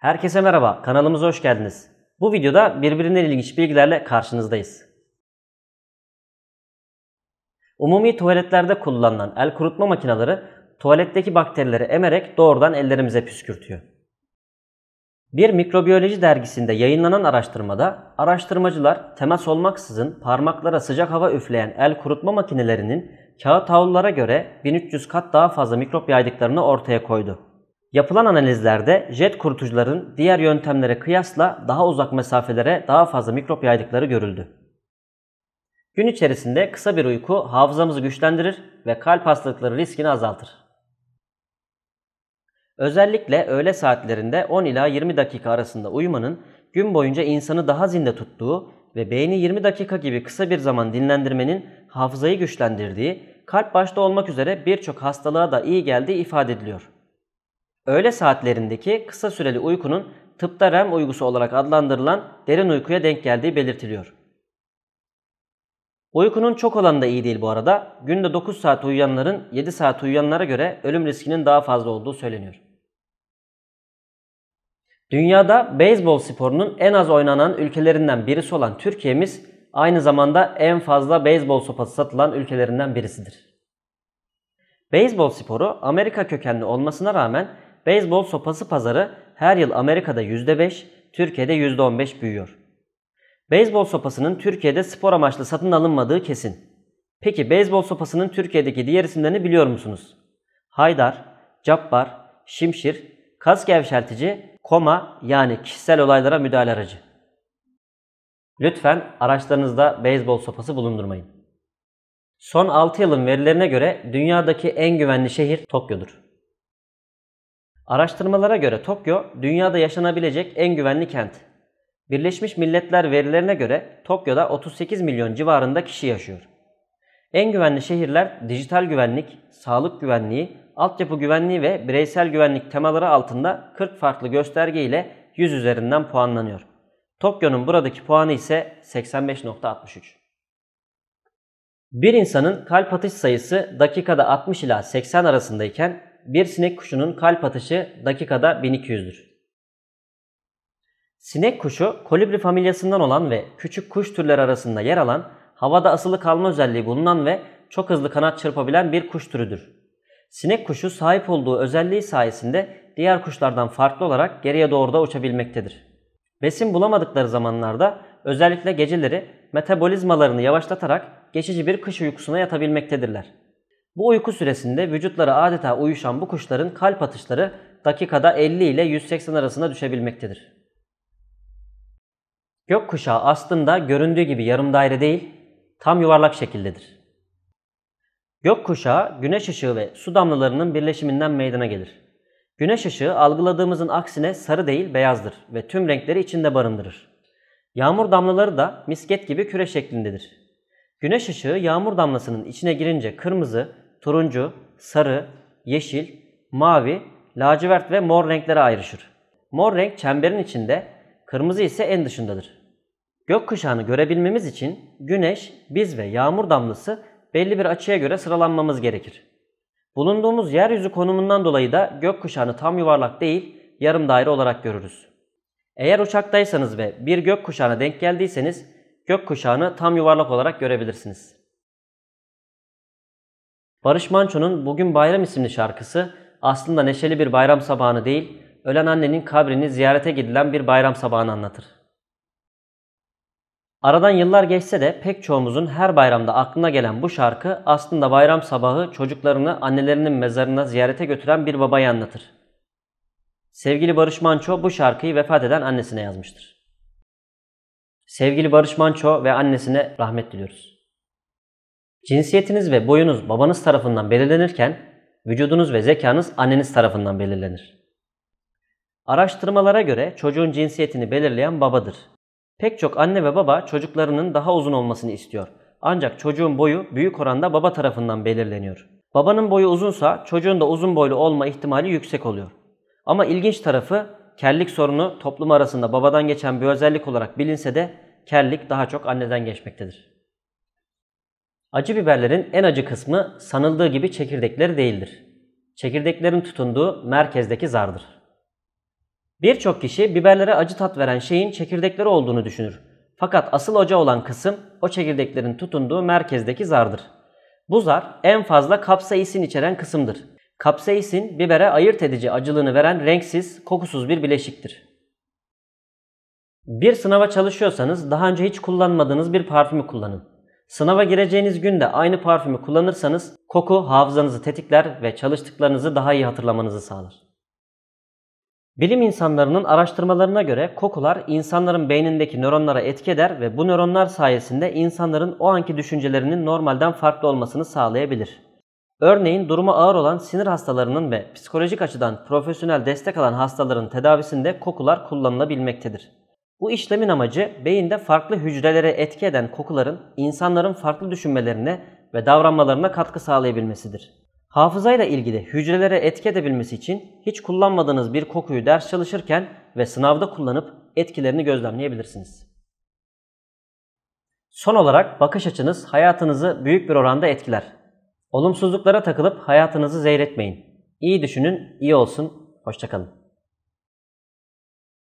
Herkese merhaba, kanalımıza hoş geldiniz. Bu videoda birbirinden ilginç bilgilerle karşınızdayız. Umumi tuvaletlerde kullanılan el kurutma makineleri tuvaletteki bakterileri emerek doğrudan ellerimize püskürtüyor. Bir mikrobiyoloji dergisinde yayınlanan araştırmada araştırmacılar temas olmaksızın parmaklara sıcak hava üfleyen el kurutma makinelerinin kağıt havlulara göre 1300 kat daha fazla mikrop yaydıklarını ortaya koydu. Yapılan analizlerde jet kurutucuların diğer yöntemlere kıyasla daha uzak mesafelere daha fazla mikrop yaydıkları görüldü. Gün içerisinde kısa bir uyku hafızamızı güçlendirir ve kalp hastalıkları riskini azaltır. Özellikle öğle saatlerinde 10 ila 20 dakika arasında uyumanın gün boyunca insanı daha zinde tuttuğu ve beyni 20 dakika gibi kısa bir zaman dinlendirmenin hafızayı güçlendirdiği, kalp başta olmak üzere birçok hastalığa da iyi geldiği ifade ediliyor. Öğle saatlerindeki kısa süreli uykunun tıpta REM uykusu olarak adlandırılan derin uykuya denk geldiği belirtiliyor. Uykunun çok olanı da iyi değil bu arada. Günde 9 saat uyuyanların 7 saat uyuyanlara göre ölüm riskinin daha fazla olduğu söyleniyor. Dünyada beyzbol sporunun en az oynanan ülkelerinden birisi olan Türkiye'miz aynı zamanda en fazla beyzbol sopası satılan ülkelerinden birisidir. Beyzbol sporu Amerika kökenli olmasına rağmen beyzbol sopası pazarı her yıl Amerika'da %5, Türkiye'de %15 büyüyor. Beyzbol sopasının Türkiye'de spor amaçlı satın alınmadığı kesin. Peki beyzbol sopasının Türkiye'deki diğer isimlerini biliyor musunuz? Haydar, Cabbar, Şimşir, kas gevşeltici, koma yani kişisel olaylara müdahale aracı. Lütfen araçlarınızda beyzbol sopası bulundurmayın. Son 6 yılın verilerine göre dünyadaki en güvenli şehir Tokyo'dur. Araştırmalara göre Tokyo dünyada yaşanabilecek en güvenli kent. Birleşmiş Milletler verilerine göre Tokyo'da 38 milyon civarında kişi yaşıyor. En güvenli şehirler dijital güvenlik, sağlık güvenliği, altyapı güvenliği ve bireysel güvenlik temaları altında 40 farklı gösterge ile 100 üzerinden puanlanıyor. Tokyo'nun buradaki puanı ise 85.63. Bir insanın kalp atış sayısı dakikada 60 ila 80 arasındayken bir sinek kuşunun kalp atışı dakikada 1200'dür. Sinek kuşu kolibri familyasından olan ve küçük kuş türleri arasında yer alan, havada asılı kalma özelliği bulunan ve çok hızlı kanat çırpabilen bir kuş türüdür. Sinek kuşu sahip olduğu özelliği sayesinde diğer kuşlardan farklı olarak geriye doğru da uçabilmektedir. Besin bulamadıkları zamanlarda özellikle geceleri metabolizmalarını yavaşlatarak geçici bir kış uykusuna yatabilmektedirler. Bu uyku süresinde vücutları adeta uyuşan bu kuşların kalp atışları dakikada 50 ile 180 arasında düşebilmektedir. Gökkuşağı aslında göründüğü gibi yarım daire değil, tam yuvarlak şekildedir. Gökkuşağı güneş ışığı ve su damlalarının birleşiminden meydana gelir. Güneş ışığı algıladığımızın aksine sarı değil beyazdır ve tüm renkleri içinde barındırır. Yağmur damlaları da misket gibi küre şeklindedir. Güneş ışığı yağmur damlasının içine girince kırmızı, turuncu, sarı, yeşil, mavi, lacivert ve mor renklere ayrışır. Mor renk çemberin içinde, kırmızı ise en dışındadır. Gökkuşağını görebilmemiz için güneş, biz ve yağmur damlası belli bir açıya göre sıralanmamız gerekir. Bulunduğumuz yeryüzü konumundan dolayı da gökkuşağını tam yuvarlak değil, yarım daire olarak görürüz. Eğer uçaktaysanız ve bir gökkuşağına denk geldiyseniz gökkuşağını tam yuvarlak olarak görebilirsiniz. Barış Manço'nun Bugün Bayram isimli şarkısı aslında neşeli bir bayram sabahını değil, ölen annenin kabrini ziyarete gidilen bir bayram sabahını anlatır. Aradan yıllar geçse de pek çoğumuzun her bayramda aklına gelen bu şarkı aslında bayram sabahı çocuklarını annelerinin mezarına ziyarete götüren bir babayı anlatır. Sevgili Barış Manço bu şarkıyı vefat eden annesine yazmıştır. Sevgili Barış Manço ve annesine rahmet diliyoruz. Cinsiyetiniz ve boyunuz babanız tarafından belirlenirken, vücudunuz ve zekanız anneniz tarafından belirlenir. Araştırmalara göre çocuğun cinsiyetini belirleyen babadır. Pek çok anne ve baba çocuklarının daha uzun olmasını istiyor. Ancak çocuğun boyu büyük oranda baba tarafından belirleniyor. Babanın boyu uzunsa çocuğun da uzun boylu olma ihtimali yüksek oluyor. Ama ilginç tarafı kellik sorunu toplum arasında babadan geçen bir özellik olarak bilinse de kellik daha çok anneden geçmektedir. Acı biberlerin en acı kısmı sanıldığı gibi çekirdekleri değildir. Çekirdeklerin tutunduğu merkezdeki zardır. Birçok kişi biberlere acı tat veren şeyin çekirdekleri olduğunu düşünür. Fakat asıl hoca olan kısım o çekirdeklerin tutunduğu merkezdeki zardır. Bu zar en fazla kapsaisin içeren kısımdır. Kapsaisin bibere ayırt edici acılığını veren renksiz, kokusuz bir bileşiktir. Bir sınava çalışıyorsanız daha önce hiç kullanmadığınız bir parfümü kullanın. Sınava gireceğiniz günde aynı parfümü kullanırsanız koku hafızanızı tetikler ve çalıştıklarınızı daha iyi hatırlamanızı sağlar. Bilim insanlarının araştırmalarına göre kokular insanların beynindeki nöronlara etki eder ve bu nöronlar sayesinde insanların o anki düşüncelerinin normalden farklı olmasını sağlayabilir. Örneğin durumu ağır olan sinir hastalarının ve psikolojik açıdan profesyonel destek alan hastaların tedavisinde kokular kullanılabilmektedir. Bu işlemin amacı beyinde farklı hücrelere etki eden kokuların insanların farklı düşünmelerine ve davranmalarına katkı sağlayabilmesidir. Hafızayla ilgili hücrelere etki edebilmesi için hiç kullanmadığınız bir kokuyu ders çalışırken ve sınavda kullanıp etkilerini gözlemleyebilirsiniz. Son olarak bakış açınız hayatınızı büyük bir oranda etkiler. Olumsuzluklara takılıp hayatınızı etmeyin. İyi düşünün, iyi olsun. Hoşçakalın.